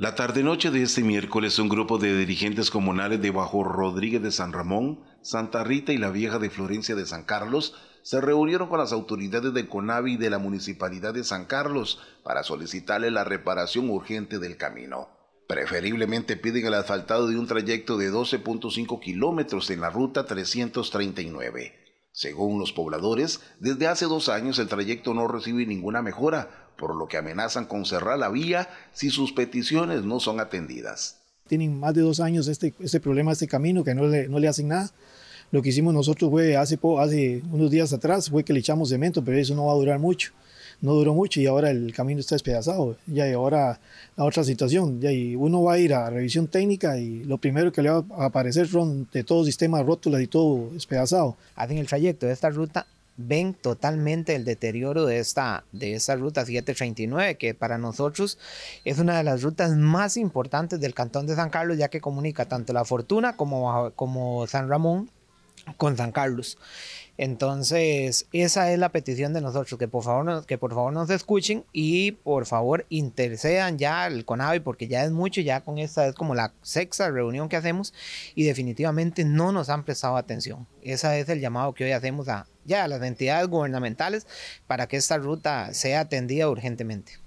La tarde-noche de este miércoles, un grupo de dirigentes comunales de Bajo Rodríguez de San Ramón, Santa Rita y la Vieja de Florencia de San Carlos se reunieron con las autoridades de CONAVI y de la Municipalidad de San Carlos para solicitarle la reparación urgente del camino. Preferiblemente piden el asfaltado de un trayecto de 12.5 kilómetros en la ruta 339. Según los pobladores, desde hace dos años el trayecto no recibe ninguna mejora, por lo que amenazan con cerrar la vía si sus peticiones no son atendidas. Tienen más de dos años este, este problema, este camino, que no le, no le hacen nada. Lo que hicimos nosotros fue hace, hace unos días atrás, fue que le echamos cemento, pero eso no va a durar mucho. No duró mucho y ahora el camino está despedazado. y ahora la otra situación. Ya ahí uno va a ir a revisión técnica y lo primero que le va a aparecer son de todo sistema rótulas y todo despedazado. Hacen el trayecto de esta ruta ven totalmente el deterioro de esta, de esa ruta 739, que para nosotros es una de las rutas más importantes del Cantón de San Carlos, ya que comunica tanto La Fortuna como, como San Ramón con San Carlos. Entonces, esa es la petición de nosotros, que por favor, que por favor nos escuchen y por favor intercedan ya al CONAVI, porque ya es mucho, ya con esta es como la sexta reunión que hacemos y definitivamente no nos han prestado atención. Ese es el llamado que hoy hacemos a, ya a las entidades gubernamentales para que esta ruta sea atendida urgentemente.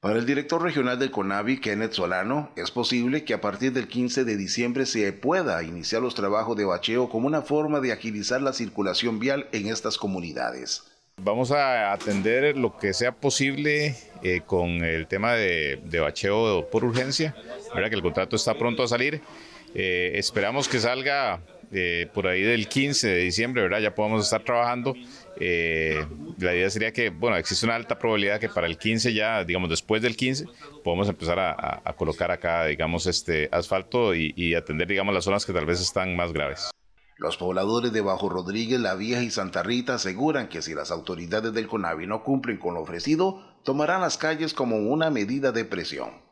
Para el director regional del CONAVI, Kenneth Solano, es posible que a partir del 15 de diciembre se pueda iniciar los trabajos de bacheo como una forma de agilizar la circulación vial en estas comunidades. Vamos a atender lo que sea posible eh, con el tema de, bacheo por urgencia, Ahora que el contrato está pronto a salir. Eh, esperamos que salga por ahí del 15 de diciembre, ¿verdad? Ya podemos estar trabajando. Eh, la idea sería que, bueno, existe una alta probabilidad que para el 15 ya, digamos, después del 15, podamos empezar a, colocar acá, digamos, este asfalto y, y atender, digamos, las zonas que tal vez están más graves. Los pobladores de Bajo Rodríguez, La Vieja y Santa Rita aseguran que si las autoridades del CONAVI no cumplen con lo ofrecido, tomarán las calles como una medida de presión.